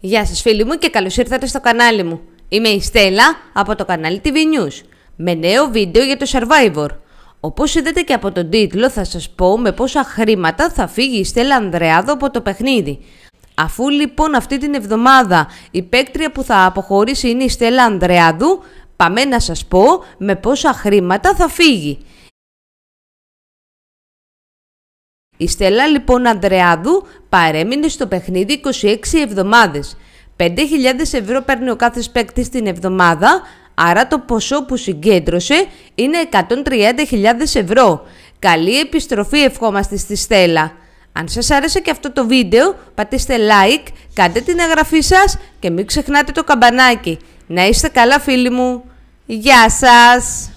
Γεια σας φίλοι μου και καλώς ήρθατε στο κανάλι μου. Είμαι η Στέλλα από το κανάλι TV News με νέο βίντεο για το Survivor. Όπως είδατε και από τον τίτλο θα σας πω με πόσα χρήματα θα φύγει η Στέλλα Ανδρεάδου από το παιχνίδι. Αφού λοιπόν αυτή την εβδομάδα η παίκτρια που θα αποχωρήσει είναι η Στέλλα Ανδρεάδου, πάμε να σας πω με πόσα χρήματα θα φύγει. Η Στέλλα λοιπόν Ανδρεάδου παρέμεινε στο παιχνίδι 26 εβδομάδες. 5.000 ευρώ παίρνει ο κάθε παίκτη την εβδομάδα, άρα το ποσό που συγκέντρωσε είναι 130.000 ευρώ. Καλή επιστροφή ευχόμαστε στη Στέλλα. Αν σας άρεσε και αυτό το βίντεο, πατήστε like, κάντε την εγγραφή σας και μην ξεχνάτε το καμπανάκι. Να είστε καλά φίλοι μου. Γεια σας!